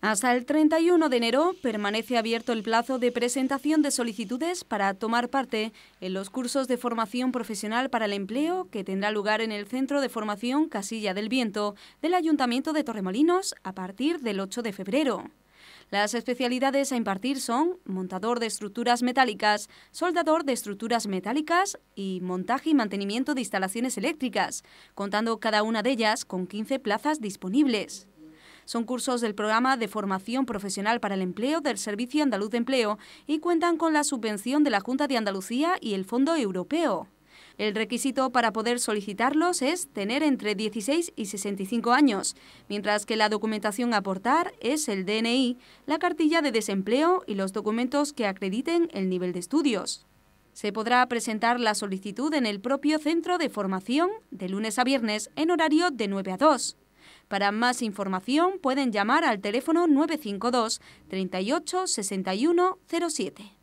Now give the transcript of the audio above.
Hasta el 31 de enero permanece abierto el plazo de presentación de solicitudes para tomar parte en los cursos de formación profesional para el empleo que tendrá lugar en el Centro de Formación Casilla del Viento del Ayuntamiento de Torremolinos a partir del 8 de febrero. Las especialidades a impartir son montador de estructuras metálicas, soldador de estructuras metálicas y montaje y mantenimiento de instalaciones eléctricas, contando cada una de ellas con 15 plazas disponibles. Son cursos del programa de formación profesional para el empleo del Servicio Andaluz de Empleo y cuentan con la subvención de la Junta de Andalucía y el Fondo Europeo. El requisito para poder solicitarlos es tener entre 16 y 65 años, mientras que la documentación a aportar es el DNI, la cartilla de desempleo y los documentos que acrediten el nivel de estudios. Se podrá presentar la solicitud en el propio centro de formación de lunes a viernes en horario de 9 a 2. Para más información pueden llamar al teléfono 952 38 61 07.